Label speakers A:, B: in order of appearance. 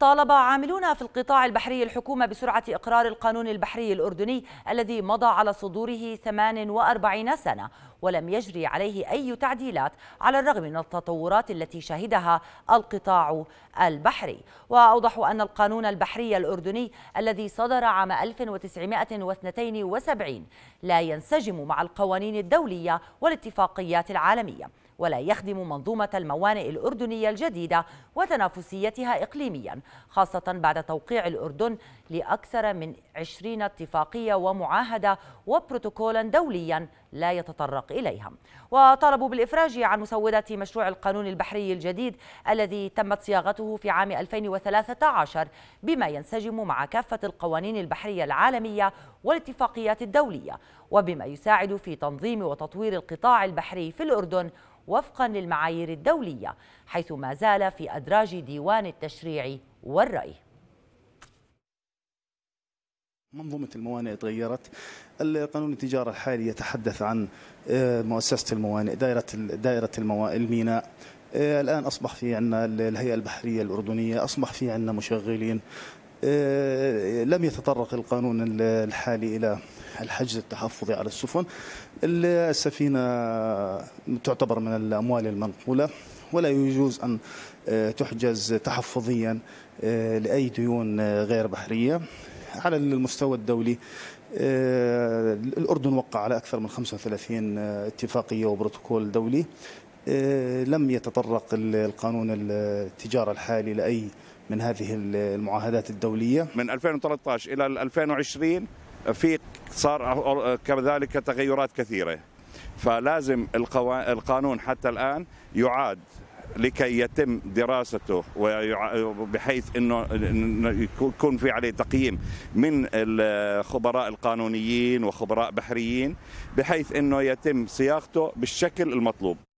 A: طالب عاملون في القطاع البحري الحكومة بسرعة إقرار القانون البحري الأردني الذي مضى على صدوره 48 سنة ولم يجري عليه أي تعديلات على الرغم من التطورات التي شهدها القطاع البحري وأوضحوا أن القانون البحري الأردني الذي صدر عام 1972 لا ينسجم مع القوانين الدولية والاتفاقيات العالمية ولا يخدم منظومة الموانئ الأردنية الجديدة وتنافسيتها إقليميا خاصة بعد توقيع الأردن لأكثر من 20 اتفاقية ومعاهدة وبروتوكولا دوليا لا يتطرق إليها وطالبوا بالإفراج عن مسودة مشروع القانون البحري الجديد الذي تمت صياغته في عام 2013 بما ينسجم مع كافة القوانين البحرية العالمية والاتفاقيات الدولية وبما يساعد في تنظيم وتطوير القطاع البحري في الأردن وفقا للمعايير الدولية حيث ما زال في أدراج ديوان التشريع والرأي
B: منظومة الموانئ تغيرت القانون التجارة الحالي يتحدث عن آه، مؤسسة الموانئ دائرة دائرة الميناء آه، الآن أصبح في عندنا الهيئة البحرية الأردنية أصبح في عندنا مشغلين آه، لم يتطرق القانون الحالي إلى الحجز التحفظي على السفن السفينة تعتبر من الأموال المنقولة ولا يجوز أن تحجز تحفظيا لأي ديون غير بحرية على المستوى الدولي آه، الأردن وقع على أكثر من 35 آه، اتفاقية وبروتوكول دولي آه، لم يتطرق القانون التجارة الحالي لأي من هذه
C: المعاهدات الدولية من 2013 إلى 2020 في صار كذلك تغيرات كثيرة فلازم القانون حتى الآن يعاد لكي يتم دراسته بحيث انه يكون في عليه تقييم من الخبراء القانونيين وخبراء بحريين بحيث انه يتم صياغته بالشكل المطلوب